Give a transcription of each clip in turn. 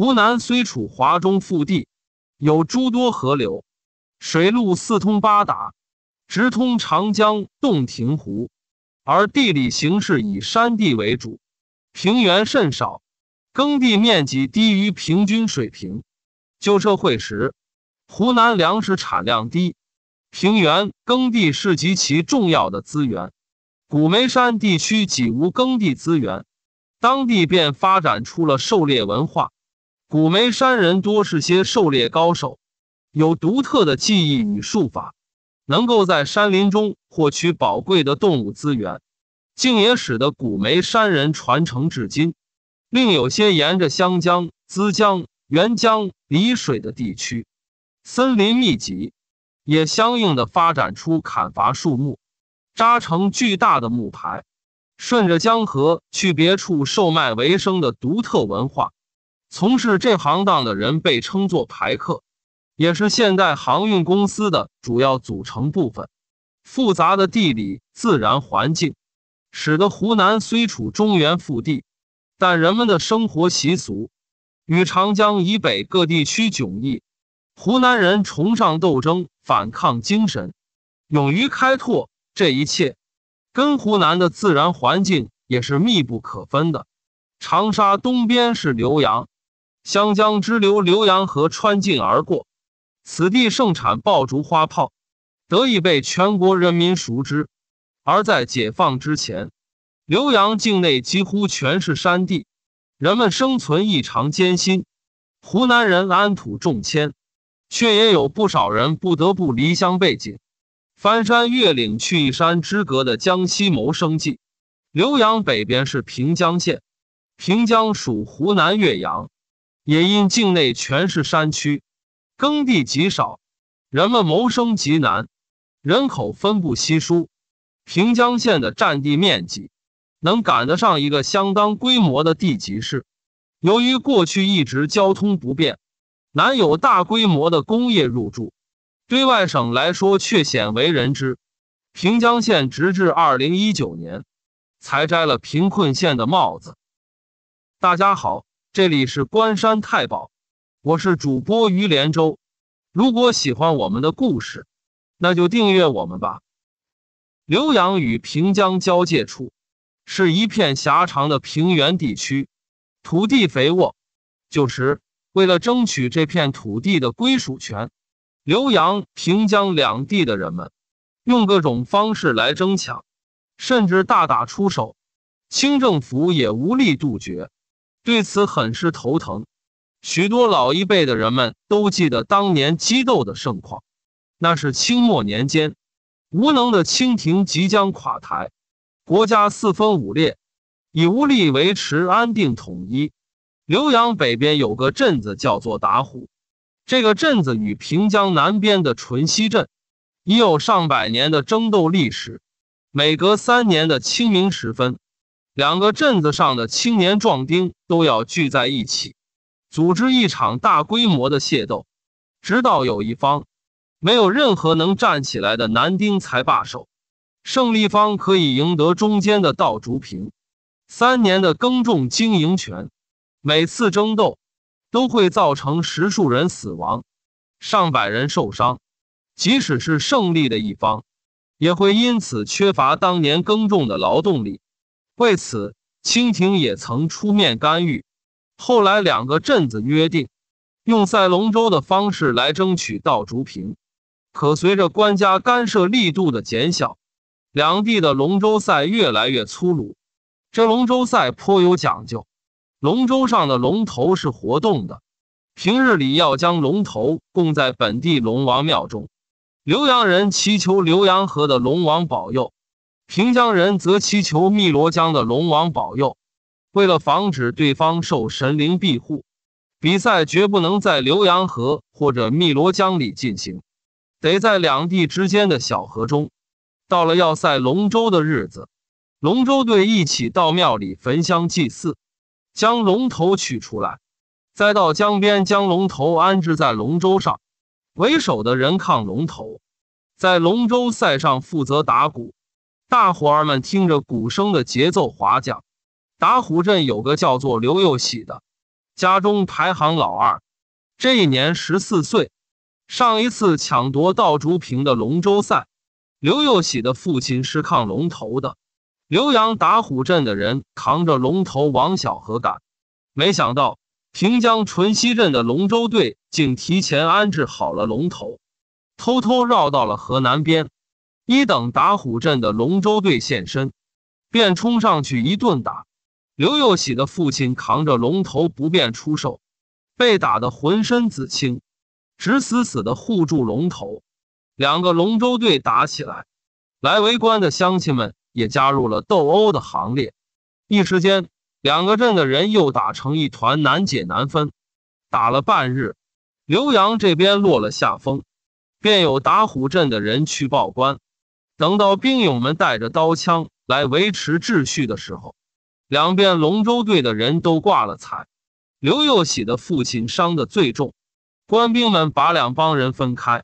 湖南虽处华中腹地，有诸多河流，水路四通八达，直通长江、洞庭湖，而地理形势以山地为主，平原甚少，耕地面积低于平均水平。旧社会时，湖南粮食产量低，平原耕地是极其重要的资源。古梅山地区几无耕地资源，当地便发展出了狩猎文化。古梅山人多是些狩猎高手，有独特的技艺与术法，能够在山林中获取宝贵的动物资源，竟也使得古梅山人传承至今。另有些沿着湘江、资江、沅江、澧水的地区，森林密集，也相应的发展出砍伐树木、扎成巨大的木排，顺着江河去别处售卖为生的独特文化。从事这行当的人被称作排客，也是现代航运公司的主要组成部分。复杂的地理自然环境，使得湖南虽处中原腹地，但人们的生活习俗，与长江以北各地区迥异。湖南人崇尚斗争、反抗精神，勇于开拓，这一切，跟湖南的自然环境也是密不可分的。长沙东边是浏阳。湘江支流浏阳河穿境而过，此地盛产爆竹花炮，得以被全国人民熟知。而在解放之前，浏阳境内几乎全是山地，人们生存异常艰辛。湖南人安土重迁，却也有不少人不得不离乡背井，翻山越岭去一山之隔的江西谋生计。浏阳北边是平江县，平江属湖南岳阳。也因境内全是山区，耕地极少，人们谋生极难，人口分布稀疏。平江县的占地面积能赶得上一个相当规模的地级市。由于过去一直交通不便，难有大规模的工业入驻，对外省来说却鲜为人知。平江县直至二零一九年才摘了贫困县的帽子。大家好。这里是关山太保，我是主播于连州。如果喜欢我们的故事，那就订阅我们吧。浏阳与平江交界处是一片狭长的平原地区，土地肥沃。就是为了争取这片土地的归属权，浏阳、平江两地的人们用各种方式来争抢，甚至大打出手。清政府也无力杜绝。对此很是头疼，许多老一辈的人们都记得当年激斗的盛况。那是清末年间，无能的清廷即将垮台，国家四分五裂，已无力维持安定统一。浏阳北边有个镇子叫做打虎，这个镇子与平江南边的淳溪镇，已有上百年的争斗历史。每隔三年的清明时分。两个镇子上的青年壮丁都要聚在一起，组织一场大规模的械斗，直到有一方没有任何能站起来的男丁才罢手。胜利方可以赢得中间的稻竹坪三年的耕种经营权。每次争斗都会造成十数人死亡，上百人受伤。即使是胜利的一方，也会因此缺乏当年耕种的劳动力。为此，清廷也曾出面干预。后来，两个镇子约定，用赛龙舟的方式来争取到竹坪。可随着官家干涉力度的减小，两地的龙舟赛越来越粗鲁。这龙舟赛颇有讲究，龙舟上的龙头是活动的，平日里要将龙头供在本地龙王庙中，浏阳人祈求浏阳河的龙王保佑。平江人则祈求汨罗江的龙王保佑。为了防止对方受神灵庇护，比赛绝不能在浏阳河或者汨罗江里进行，得在两地之间的小河中。到了要赛龙舟的日子，龙舟队一起到庙里焚香祭祀，将龙头取出来，再到江边将龙头安置在龙舟上。为首的人扛龙头，在龙舟赛上负责打鼓。大伙儿们听着鼓声的节奏划桨。打虎镇有个叫做刘又喜的，家中排行老二，这一年十四岁。上一次抢夺倒竹坪的龙舟赛，刘又喜的父亲是抗龙头的。浏阳打虎镇的人扛着龙头往小河赶，没想到平江淳溪镇的龙舟队竟提前安置好了龙头，偷偷绕到了河南边。一等打虎镇的龙舟队现身，便冲上去一顿打。刘又喜的父亲扛着龙头不便出手，被打得浑身紫青，直死死的护住龙头。两个龙舟队打起来，来围观的乡亲们也加入了斗殴的行列，一时间两个镇的人又打成一团，难解难分。打了半日，刘阳这边落了下风，便有打虎镇的人去报官。等到兵勇们带着刀枪来维持秩序的时候，两边龙舟队的人都挂了彩，刘佑喜的父亲伤得最重。官兵们把两帮人分开，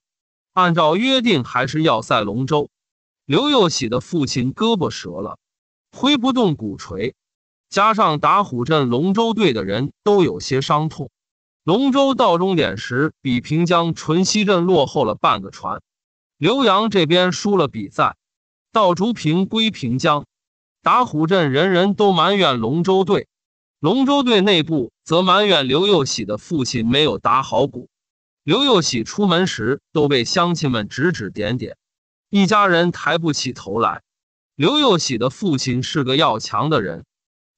按照约定还是要赛龙舟。刘佑喜的父亲胳膊折了，挥不动鼓槌，加上打虎镇龙舟队的人都有些伤痛，龙舟到终点时比平江淳溪镇落后了半个船。浏阳这边输了比赛，到竹坪归平江，打虎镇人人都埋怨龙舟队，龙舟队内部则埋怨刘佑喜的父亲没有打好鼓。刘佑喜出门时都被乡亲们指指点点，一家人抬不起头来。刘佑喜的父亲是个要强的人，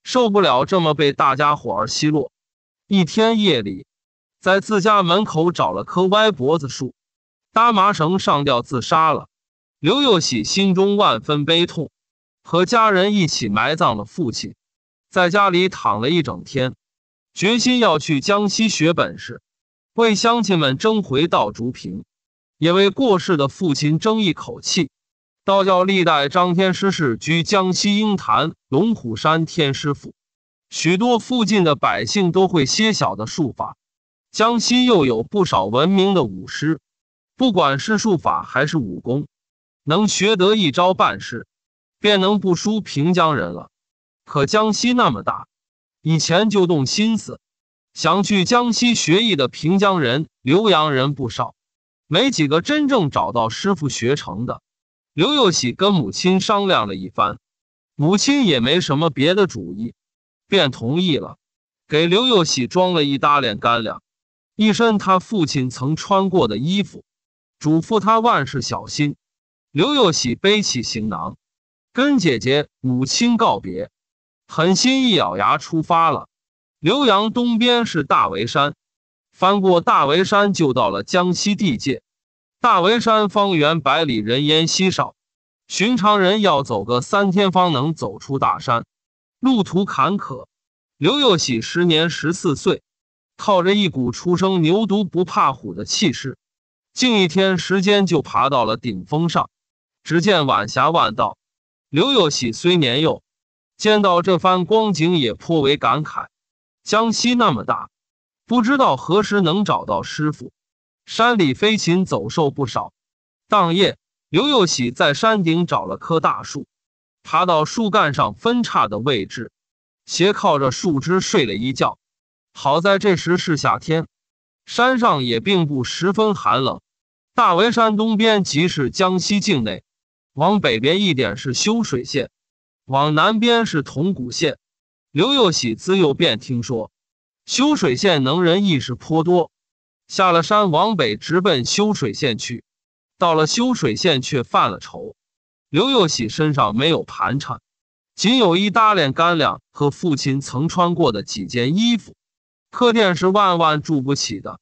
受不了这么被大家伙儿奚落。一天夜里，在自家门口找了棵歪脖子树。拉麻绳上吊自杀了，刘佑喜心中万分悲痛，和家人一起埋葬了父亲，在家里躺了一整天，决心要去江西学本事，为乡亲们争回稻竹坪，也为过世的父亲争一口气。道教历代张天师是居江西鹰潭龙虎山天师府，许多附近的百姓都会些小的术法，江西又有不少闻名的武师。不管是术法还是武功，能学得一招半式，便能不输平江人了。可江西那么大，以前就动心思想去江西学艺的平江人、浏阳人不少，没几个真正找到师傅学成的。刘又喜跟母亲商量了一番，母亲也没什么别的主意，便同意了，给刘又喜装了一大脸干粮，一身他父亲曾穿过的衣服。嘱咐他万事小心，刘有喜背起行囊，跟姐姐、母亲告别，狠心一咬牙出发了。浏阳东边是大围山，翻过大围山就到了江西地界。大围山方圆百里，人烟稀少，寻常人要走个三天方能走出大山，路途坎坷。刘有喜时年十四岁，靠着一股初生牛犊不怕虎的气势。近一天时间就爬到了顶峰上，只见晚霞万道。刘有喜虽年幼，见到这番光景也颇为感慨。江西那么大，不知道何时能找到师傅。山里飞禽走兽不少。当夜，刘有喜在山顶找了棵大树，爬到树干上分叉的位置，斜靠着树枝睡了一觉。好在这时是夏天，山上也并不十分寒冷。大围山东边即是江西境内，往北边一点是修水县，往南边是铜鼓县。刘又喜自幼便听说修水县能人异士颇多，下了山往北直奔修水县去。到了修水县却犯了愁，刘又喜身上没有盘缠，仅有一大脸干粮和父亲曾穿过的几件衣服，客店是万万住不起的。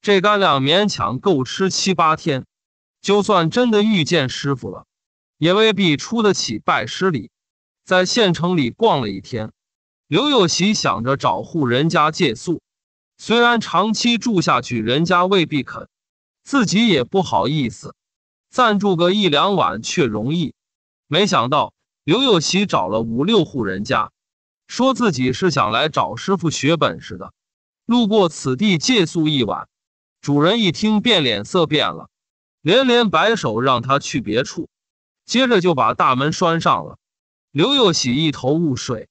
这干粮勉强够吃七八天，就算真的遇见师傅了，也未必出得起拜师礼。在县城里逛了一天，刘有喜想着找户人家借宿，虽然长期住下去人家未必肯，自己也不好意思，暂住个一两晚却容易。没想到刘有喜找了五六户人家，说自己是想来找师傅学本事的，路过此地借宿一晚。主人一听，便脸色变了，连连摆手让他去别处，接着就把大门拴上了。刘有喜一头雾水，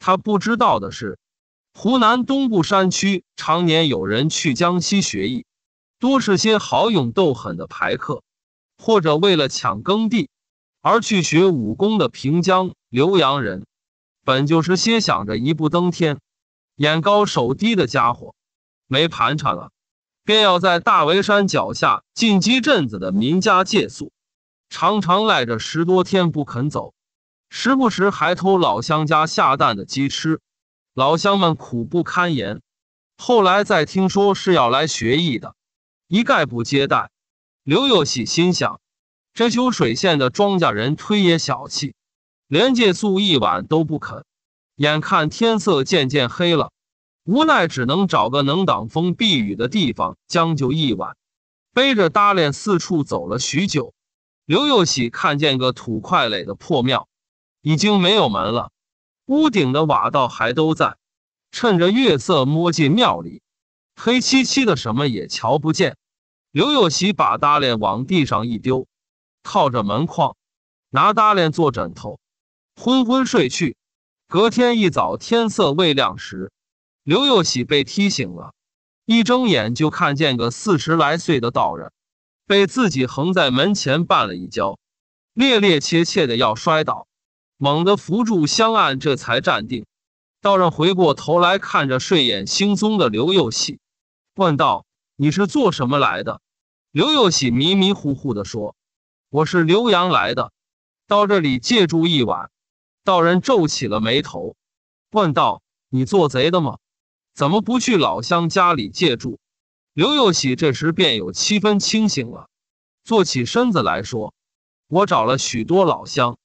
他不知道的是，湖南东部山区常年有人去江西学艺，多是些好勇斗狠的排客，或者为了抢耕地而去学武功的平江、浏阳人，本就是些想着一步登天、眼高手低的家伙，没盘缠了。便要在大围山脚下进鸡镇子的民家借宿，常常赖着十多天不肯走，时不时还偷老乡家下蛋的鸡吃，老乡们苦不堪言。后来再听说是要来学艺的，一概不接待。刘有喜心想，这修水县的庄稼人忒也小气，连借宿一晚都不肯。眼看天色渐渐黑了。无奈只能找个能挡风避雨的地方将就一晚，背着褡裢四处走了许久。刘有喜看见个土块垒的破庙，已经没有门了，屋顶的瓦道还都在。趁着月色摸进庙里，黑漆漆的什么也瞧不见。刘有喜把褡裢往地上一丢，靠着门框，拿褡裢做枕头，昏昏睡去。隔天一早，天色未亮时。刘又喜被踢醒了，一睁眼就看见个四十来岁的道人，被自己横在门前绊了一跤，趔趔趄趄的要摔倒，猛地扶住香案，这才站定。道人回过头来看着睡眼惺忪的刘又喜，问道：“你是做什么来的？”刘又喜迷迷糊糊的说：“我是浏阳来的，到这里借住一晚。”道人皱起了眉头，问道：“你做贼的吗？”怎么不去老乡家里借住？刘又喜这时便有七分清醒了，坐起身子来说：“我找了许多老乡，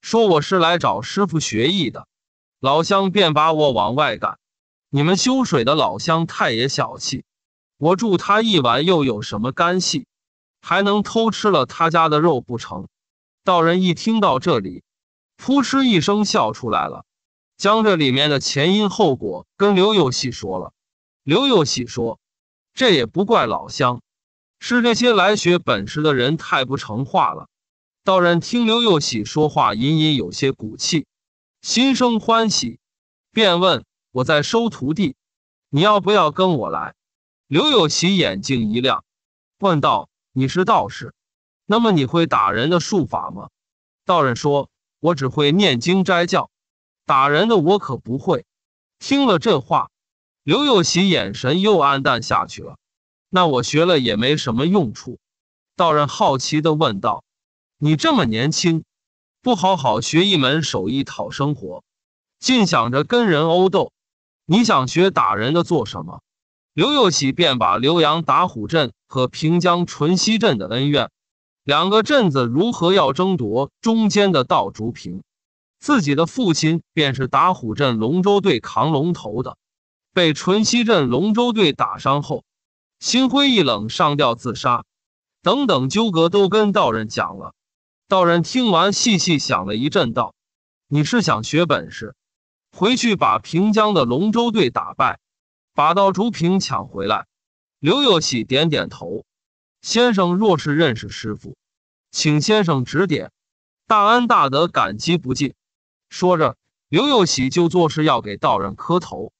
说我是来找师傅学艺的，老乡便把我往外赶。你们修水的老乡太爷小气，我住他一晚又有什么干系？还能偷吃了他家的肉不成？”道人一听到这里，扑哧一声笑出来了。将这里面的前因后果跟刘有喜说了，刘有喜说：“这也不怪老乡，是这些来学本事的人太不成话了。”道人听刘有喜说话，隐隐有些骨气，心生欢喜，便问：“我在收徒弟，你要不要跟我来？”刘有喜眼睛一亮，问道：“你是道士，那么你会打人的术法吗？”道人说：“我只会念经斋教。”打人的我可不会。听了这话，刘有喜眼神又暗淡下去了。那我学了也没什么用处。道人好奇的问道：“你这么年轻，不好好学一门手艺讨生活，尽想着跟人殴斗？你想学打人的做什么？”刘有喜便把浏阳打虎镇和平江淳溪镇的恩怨，两个镇子如何要争夺中间的道竹坪。自己的父亲便是打虎镇龙舟队扛龙头的，被淳熙镇龙舟队打伤后，心灰意冷上吊自杀，等等纠葛都跟道人讲了。道人听完细细想了一阵，道：“你是想学本事，回去把平江的龙舟队打败，把到竹坪抢回来？”刘有喜点点头：“先生若是认识师傅，请先生指点，大恩大德感激不尽。”说着，刘又喜就作势要给道人磕头，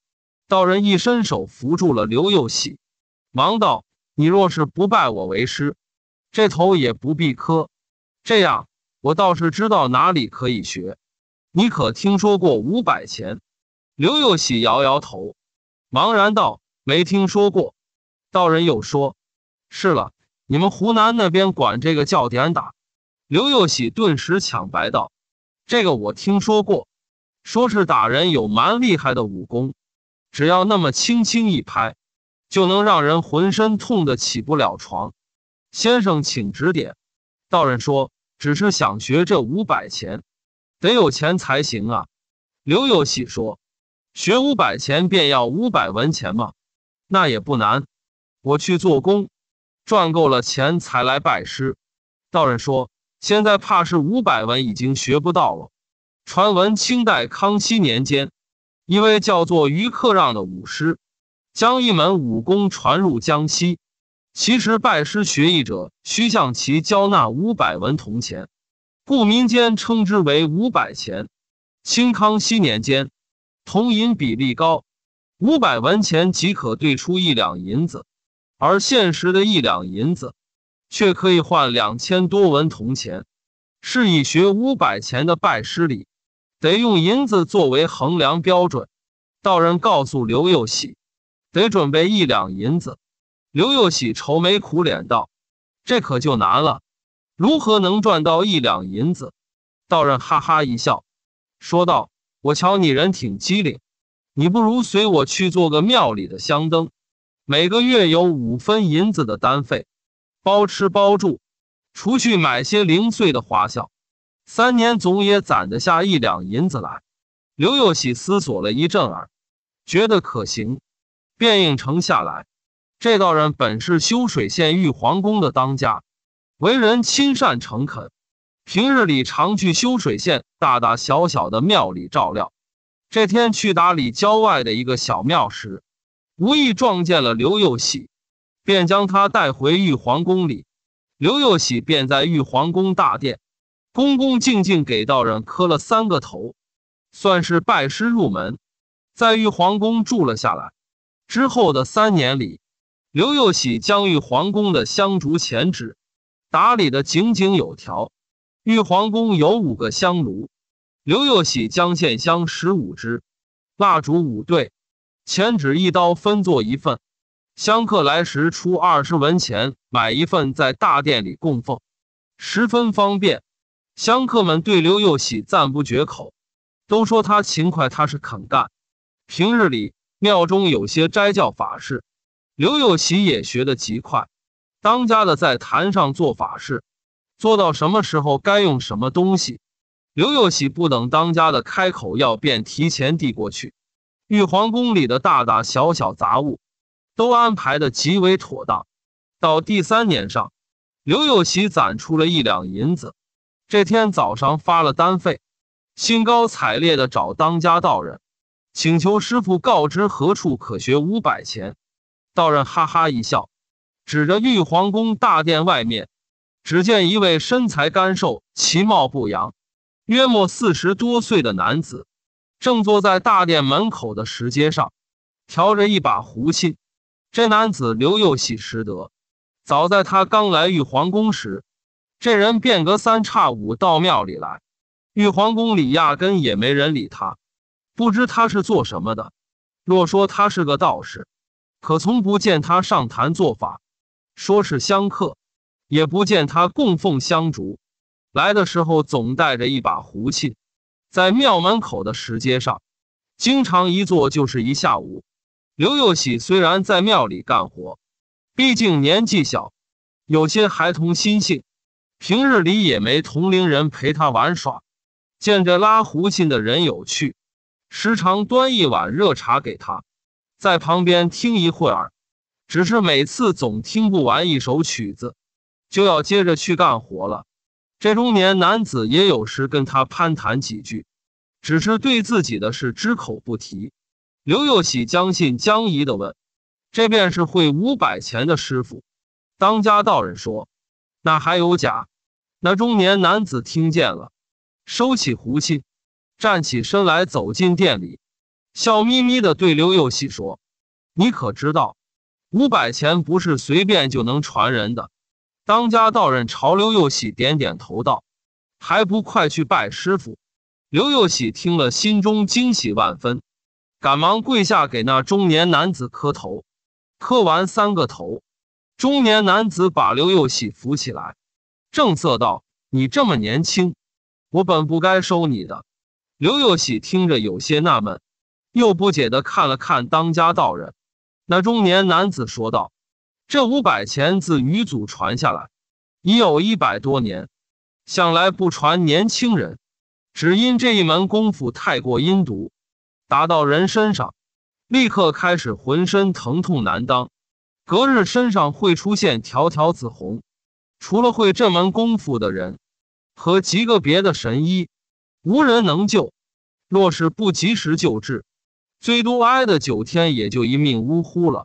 道人一伸手扶住了刘又喜，忙道：“你若是不拜我为师，这头也不必磕。这样，我倒是知道哪里可以学。你可听说过五百钱？”刘又喜摇摇头，茫然道：“没听说过。”道人又说：“是了，你们湖南那边管这个叫点打。”刘又喜顿时抢白道。这个我听说过，说是打人有蛮厉害的武功，只要那么轻轻一拍，就能让人浑身痛得起不了床。先生，请指点。道人说：“只是想学这五百钱，得有钱才行啊。”刘有喜说：“学五百钱便要五百文钱吗？那也不难，我去做工，赚够了钱才来拜师。”道人说。现在怕是五百文已经学不到了。传闻清代康熙年间，一位叫做于克让的武师，将一门武功传入江西。其实拜师学艺者需向其交纳五百文铜钱，故民间称之为“五百钱”。清康熙年间，铜银比例高，五百文钱即可兑出一两银子，而现实的一两银子。却可以换两千多文铜钱，是以学五百钱的拜师礼，得用银子作为衡量标准。道人告诉刘又喜，得准备一两银子。刘又喜愁眉苦脸道：“这可就难了，如何能赚到一两银子？”道人哈哈一笑，说道：“我瞧你人挺机灵，你不如随我去做个庙里的香灯，每个月有五分银子的单费。”包吃包住，除去买些零碎的花销，三年总也攒得下一两银子来。刘又喜思索了一阵儿，觉得可行，便应承下来。这道人本是修水县玉皇宫的当家，为人亲善诚恳，平日里常去修水县大大小小的庙里照料。这天去打理郊外的一个小庙时，无意撞见了刘又喜。便将他带回玉皇宫里，刘佑喜便在玉皇宫大殿，恭恭敬敬给道人磕了三个头，算是拜师入门，在玉皇宫住了下来。之后的三年里，刘佑喜将玉皇宫的香烛钱纸打理的井井有条。玉皇宫有五个香炉，刘佑喜将线香十五支，蜡烛五对，钱纸一刀分作一份。香客来时出二十文钱买一份，在大殿里供奉，十分方便。香客们对刘佑喜赞不绝口，都说他勤快，他是肯干。平日里庙中有些斋教法事，刘佑喜也学得极快。当家的在坛上做法事，做到什么时候该用什么东西，刘佑喜不等当家的开口要，便提前递过去。玉皇宫里的大大小小杂物。都安排的极为妥当。到第三年上，刘有喜攒出了一两银子。这天早上发了单费，兴高采烈的找当家道人，请求师傅告知何处可学五百钱。道人哈哈一笑，指着玉皇宫大殿外面，只见一位身材干瘦、其貌不扬、约莫四十多岁的男子，正坐在大殿门口的石阶上，调着一把胡琴。这男子刘又喜识得，早在他刚来玉皇宫时，这人便隔三差五到庙里来。玉皇宫里压根也没人理他，不知他是做什么的。若说他是个道士，可从不见他上坛做法；说是香客，也不见他供奉香烛。来的时候总带着一把胡琴，在庙门口的石阶上，经常一坐就是一下午。刘佑喜虽然在庙里干活，毕竟年纪小，有些孩童心性，平日里也没同龄人陪他玩耍。见着拉胡琴的人有趣，时常端一碗热茶给他，在旁边听一会儿。只是每次总听不完一首曲子，就要接着去干活了。这中年男子也有时跟他攀谈几句，只是对自己的事只口不提。刘又喜将信将疑的问：“这便是会五百钱的师傅？”当家道人说：“那还有假？”那中年男子听见了，收起胡气，站起身来，走进店里，笑眯眯的对刘又喜说：“你可知道，五百钱不是随便就能传人的？”当家道人朝刘又喜点点头道：“还不快去拜师傅！”刘又喜听了，心中惊喜万分。赶忙跪下给那中年男子磕头，磕完三个头，中年男子把刘佑喜扶起来，正色道：“你这么年轻，我本不该收你的。”刘佑喜听着有些纳闷，又不解的看了看当家道人，那中年男子说道：“这五百钱自禹祖传下来，已有一百多年，向来不传年轻人，只因这一门功夫太过阴毒。”打到人身上，立刻开始浑身疼痛难当，隔日身上会出现条条紫红。除了会这门功夫的人和极个别的神医，无人能救。若是不及时救治，最多挨的九天也就一命呜呼了。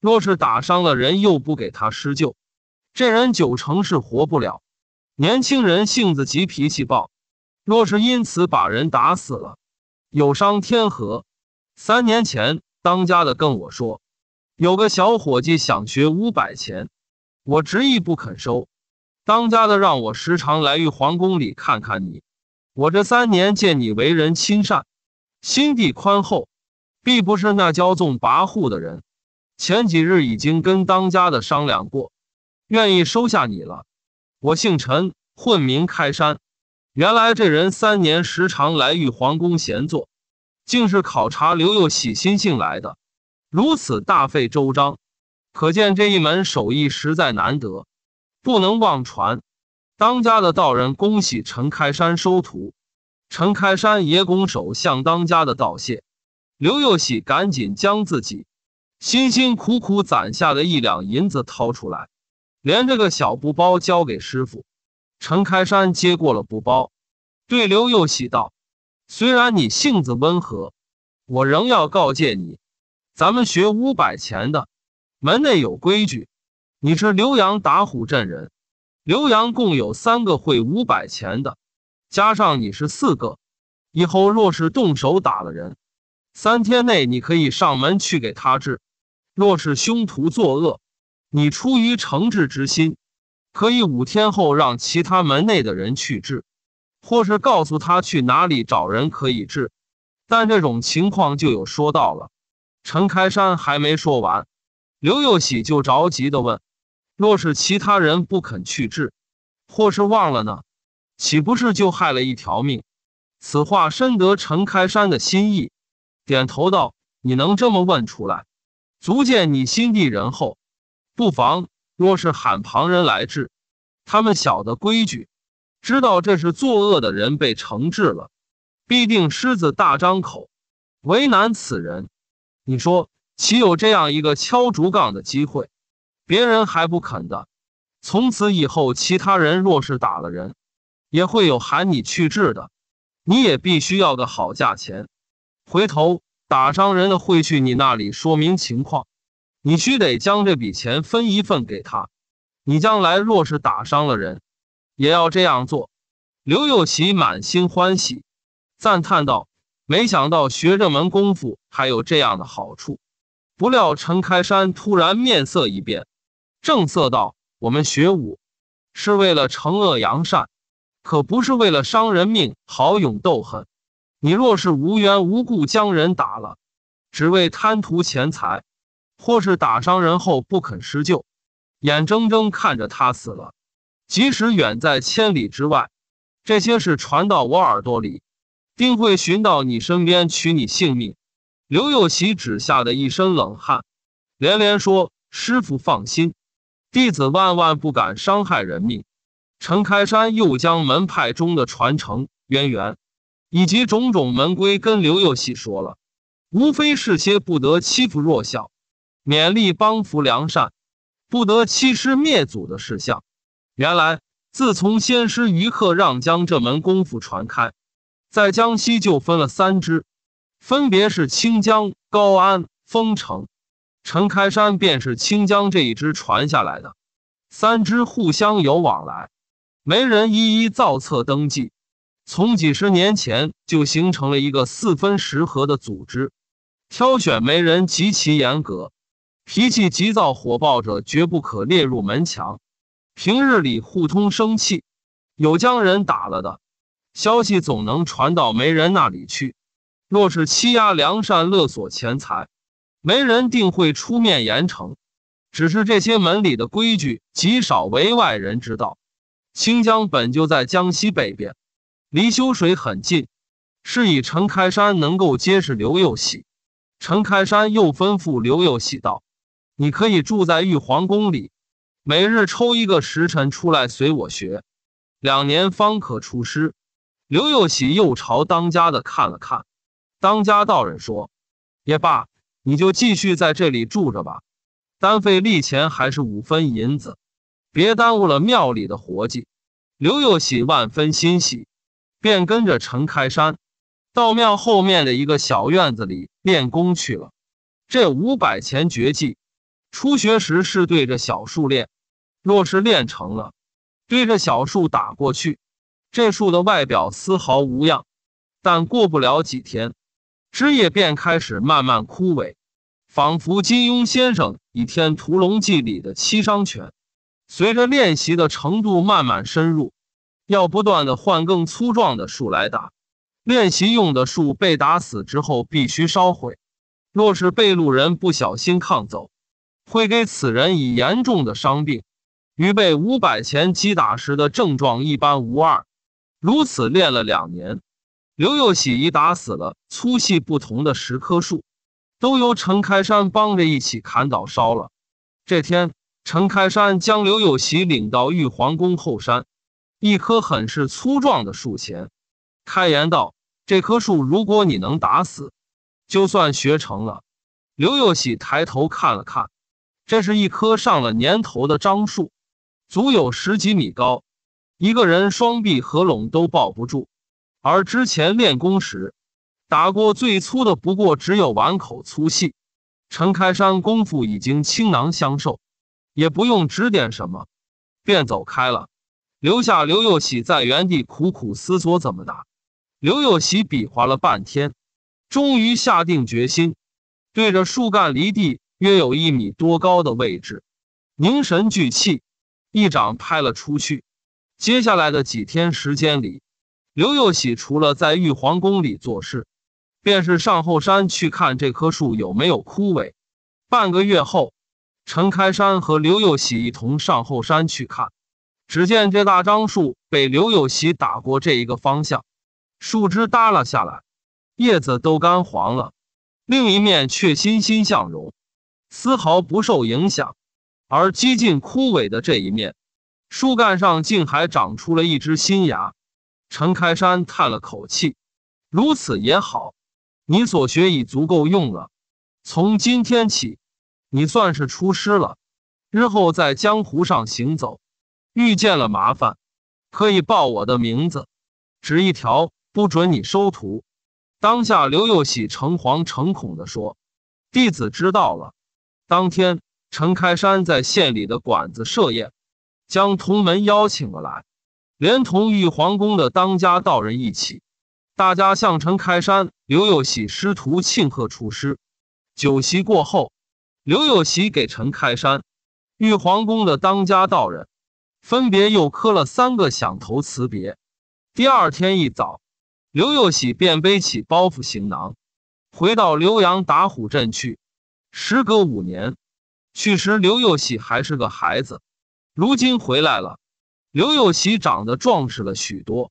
若是打伤了人又不给他施救，这人九成是活不了。年轻人性子急脾气暴，若是因此把人打死了。有伤天和。三年前，当家的跟我说，有个小伙计想学五百钱，我执意不肯收。当家的让我时常来玉皇宫里看看你。我这三年见你为人亲善，心地宽厚，必不是那骄纵跋扈的人。前几日已经跟当家的商量过，愿意收下你了。我姓陈，混名开山。原来这人三年时常来玉皇宫闲坐，竟是考察刘又喜心性来的。如此大费周章，可见这一门手艺实在难得，不能妄传。当家的道人恭喜陈开山收徒，陈开山也拱手向当家的道谢。刘又喜赶紧将自己辛辛苦苦攒下的一两银子掏出来，连这个小布包交给师傅。陈开山接过了布包，对刘佑喜道：“虽然你性子温和，我仍要告诫你，咱们学五百钱的门内有规矩。你是浏阳打虎镇人，浏阳共有三个会五百钱的，加上你是四个。以后若是动手打了人，三天内你可以上门去给他治；若是凶徒作恶，你出于惩治之心。”可以五天后让其他门内的人去治，或是告诉他去哪里找人可以治，但这种情况就有说到了。陈开山还没说完，刘又喜就着急的问：“若是其他人不肯去治，或是忘了呢？岂不是就害了一条命？”此话深得陈开山的心意，点头道：“你能这么问出来，足见你心地仁厚，不妨。”若是喊旁人来治，他们晓得规矩，知道这是作恶的人被惩治了，必定狮子大张口，为难此人。你说，岂有这样一个敲竹杠的机会？别人还不肯的。从此以后，其他人若是打了人，也会有喊你去治的，你也必须要个好价钱。回头打伤人了，会去你那里说明情况。你须得将这笔钱分一份给他，你将来若是打伤了人，也要这样做。刘有奇满心欢喜，赞叹道：“没想到学这门功夫还有这样的好处。”不料陈开山突然面色一变，正色道：“我们学武，是为了惩恶扬善，可不是为了伤人命、好勇斗狠。你若是无缘无故将人打了，只为贪图钱财。”或是打伤人后不肯施救，眼睁睁看着他死了，即使远在千里之外，这些事传到我耳朵里，定会寻到你身边取你性命。刘佑喜只吓得一身冷汗，连连说：“师傅放心，弟子万万不敢伤害人命。”陈开山又将门派中的传承渊源，以及种种门规跟刘佑喜说了，无非是些不得欺负弱小。勉力帮扶良善，不得欺师灭祖的事项。原来，自从先师余克让将这门功夫传开，在江西就分了三支，分别是清江、高安、丰城。陈开山便是清江这一支传下来的。三支互相有往来，没人一一造册登记，从几十年前就形成了一个四分十合的组织。挑选媒人极其严格。脾气急躁火爆者，绝不可列入门墙。平日里互通生气，有将人打了的，消息总能传到媒人那里去。若是欺压良善、勒索钱财，媒人定会出面严惩。只是这些门里的规矩极少为外人知道。清江本就在江西北边，离修水很近，是以陈开山能够结识刘又喜。陈开山又吩咐刘又喜道。你可以住在玉皇宫里，每日抽一个时辰出来随我学，两年方可出师。刘又喜又朝当家的看了看，当家道人说：“也罢，你就继续在这里住着吧。单费力钱还是五分银子，别耽误了庙里的活计。”刘又喜万分欣喜，便跟着陈开山到庙后面的一个小院子里练功去了。这五百钱绝技。初学时是对着小树练，若是练成了，对着小树打过去，这树的外表丝毫无恙。但过不了几天，枝叶便开始慢慢枯萎，仿佛金庸先生《倚天屠龙记》里的七伤拳。随着练习的程度慢慢深入，要不断的换更粗壮的树来打。练习用的树被打死之后，必须烧毁。若是被路人不小心抗走。会给此人以严重的伤病，与被五百钱击打时的症状一般无二。如此练了两年，刘佑喜已打死了粗细不同的十棵树，都由陈开山帮着一起砍倒烧了。这天，陈开山将刘佑喜领到玉皇宫后山，一棵很是粗壮的树前，开言道：“这棵树如果你能打死，就算学成了。”刘佑喜抬头看了看。这是一棵上了年头的樟树，足有十几米高，一个人双臂合拢都抱不住。而之前练功时，打过最粗的不过只有碗口粗细。陈开山功夫已经倾囊相授，也不用指点什么，便走开了，留下刘又喜在原地苦苦思索怎么打。刘又喜比划了半天，终于下定决心，对着树干离地。约有一米多高的位置，凝神聚气，一掌拍了出去。接下来的几天时间里，刘佑喜除了在玉皇宫里做事，便是上后山去看这棵树有没有枯萎。半个月后，陈开山和刘佑喜一同上后山去看，只见这大樟树被刘佑喜打过这一个方向，树枝耷拉下来，叶子都干黄了；另一面却欣欣向荣。丝毫不受影响，而几近枯萎的这一面，树干上竟还长出了一只新芽。陈开山叹了口气：“如此也好，你所学已足够用了。从今天起，你算是出师了。日后在江湖上行走，遇见了麻烦，可以报我的名字。只一条，不准你收徒。”当下，刘又喜诚惶诚恐地说：“弟子知道了。”当天，陈开山在县里的馆子设宴，将同门邀请了来，连同玉皇宫的当家道人一起，大家向陈开山、刘有喜师徒庆贺出师。酒席过后，刘有喜给陈开山、玉皇宫的当家道人分别又磕了三个响头辞别。第二天一早，刘有喜便背起包袱行囊，回到浏阳打虎镇去。时隔五年，去时刘幼喜还是个孩子，如今回来了。刘幼喜长得壮实了许多，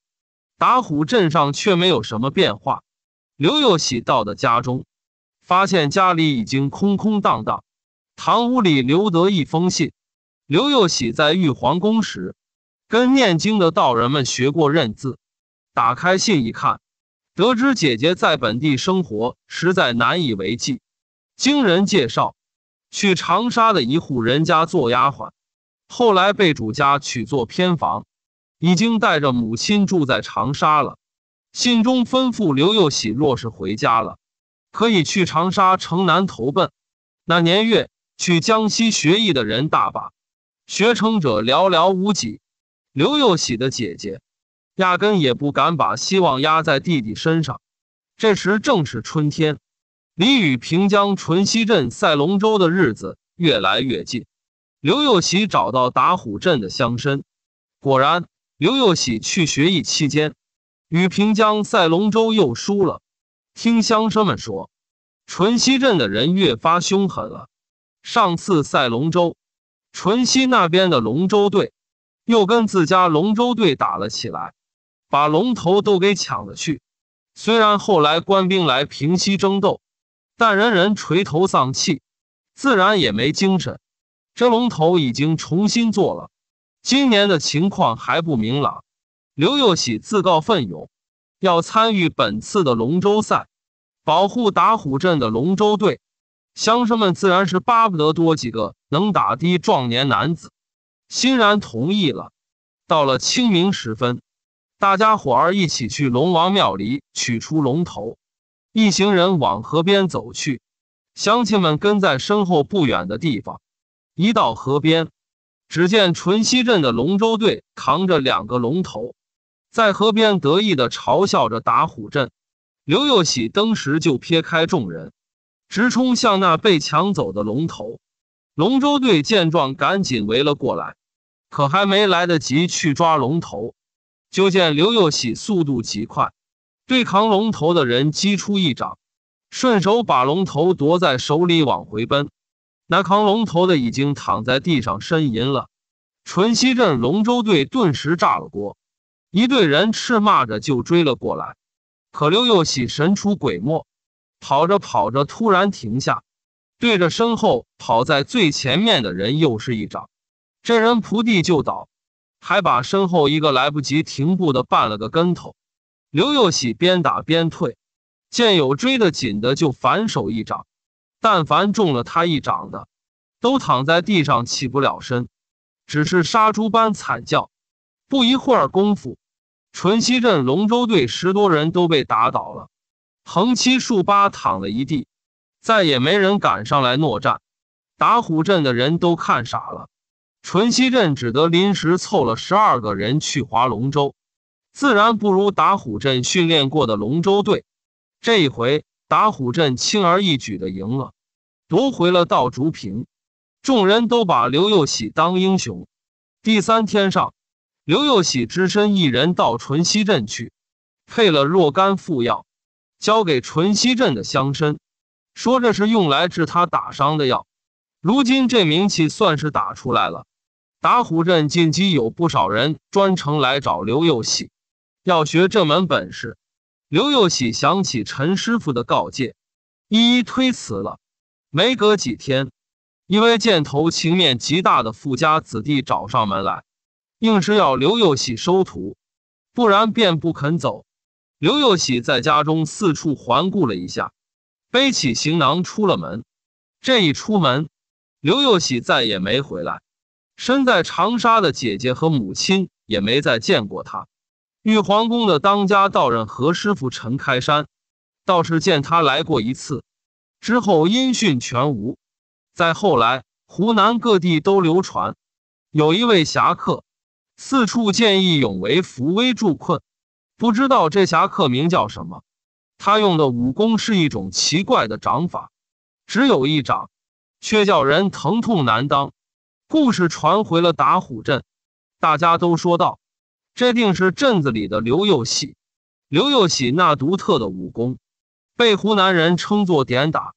打虎镇上却没有什么变化。刘幼喜到的家中，发现家里已经空空荡荡，堂屋里留得一封信。刘幼喜在玉皇宫时，跟念经的道人们学过认字。打开信一看，得知姐姐在本地生活实在难以为继。经人介绍，去长沙的一户人家做丫鬟，后来被主家娶做偏房，已经带着母亲住在长沙了。信中吩咐刘又喜，若是回家了，可以去长沙城南投奔。那年月，去江西学艺的人大把，学成者寥寥无几。刘又喜的姐姐，压根也不敢把希望压在弟弟身上。这时正是春天。离与平江淳溪镇赛龙舟的日子越来越近，刘佑喜找到打虎镇的乡绅，果然刘佑喜去学艺期间，与平江赛龙舟又输了。听乡绅们说，淳溪镇的人越发凶狠了。上次赛龙舟，淳溪那边的龙舟队又跟自家龙舟队打了起来，把龙头都给抢了去。虽然后来官兵来平息争斗。但人人垂头丧气，自然也没精神。这龙头已经重新做了，今年的情况还不明朗。刘又喜自告奋勇，要参与本次的龙舟赛，保护打虎镇的龙舟队。乡绅们自然是巴不得多几个能打的壮年男子，欣然同意了。到了清明时分，大家伙儿一起去龙王庙里取出龙头。一行人往河边走去，乡亲们跟在身后不远的地方。一到河边，只见淳熙镇的龙舟队扛着两个龙头，在河边得意地嘲笑着打虎镇。刘又喜当时就撇开众人，直冲向那被抢走的龙头。龙舟队见状，赶紧围了过来，可还没来得及去抓龙头，就见刘又喜速度极快。对扛龙头的人击出一掌，顺手把龙头夺在手里往回奔。那扛龙头的已经躺在地上呻吟了。淳溪镇龙舟队顿时炸了锅，一队人斥骂着就追了过来。可刘又喜神出鬼没，跑着跑着突然停下，对着身后跑在最前面的人又是一掌，这人扑地就倒，还把身后一个来不及停步的绊了个跟头。刘佑喜边打边退，见有追得紧的就反手一掌，但凡中了他一掌的，都躺在地上起不了身，只是杀猪般惨叫。不一会儿功夫，淳熙镇龙舟队十多人都被打倒了，横七竖八躺了一地，再也没人敢上来诺战。打虎镇的人都看傻了，淳熙镇只得临时凑了十二个人去划龙舟。自然不如打虎镇训练过的龙舟队，这一回打虎镇轻而易举的赢了，夺回了道竹坪。众人都把刘又喜当英雄。第三天上，刘又喜只身一人到淳熙镇去，配了若干副药，交给淳熙镇的乡绅，说这是用来治他打伤的药。如今这名气算是打出来了。打虎镇近期有不少人专程来找刘又喜。要学这门本事，刘又喜想起陈师傅的告诫，一一推辞了。没隔几天，一位见头情面极大的富家子弟找上门来，硬是要刘又喜收徒，不然便不肯走。刘又喜在家中四处环顾了一下，背起行囊出了门。这一出门，刘又喜再也没回来，身在长沙的姐姐和母亲也没再见过他。玉皇宫的当家道人何师傅陈开山，倒是见他来过一次，之后音讯全无。再后来，湖南各地都流传，有一位侠客，四处见义勇为，扶危助困。不知道这侠客名叫什么，他用的武功是一种奇怪的掌法，只有一掌，却叫人疼痛难当。故事传回了打虎镇，大家都说道。这定是镇子里的刘佑喜，刘佑喜那独特的武功，被湖南人称作点打，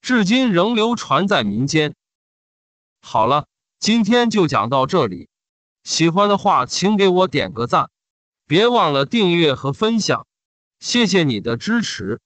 至今仍流传在民间。好了，今天就讲到这里，喜欢的话请给我点个赞，别忘了订阅和分享，谢谢你的支持。